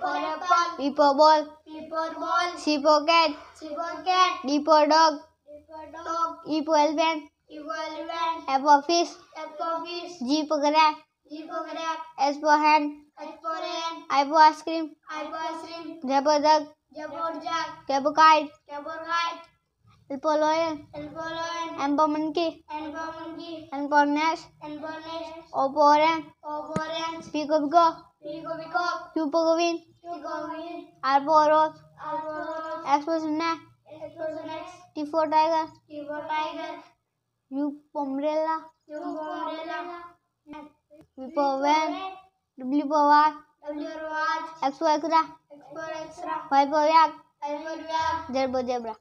For B for ball. B ball. C for cat. C cat. D for dog. D dog. E for elephant. E elephant. F for fish. F fish. G for giraffe. G for S for hand. S for hand. I for ice cream. I for ice cream. J for jug. J for kite. K kite. L for lion. L lion. M for monkey. M monkey. N for nest. N nest. O for orange. O orange. P for peacock. Tupogovin, Arboros, Explosion X, T4 Tiger, T4 Tiger, U Pombrella, U Pombrella, V for Van, W for Watt, W for Watt, X for Extra, X for Extra, Y for Yak, Y for Yak, Z for Zebra.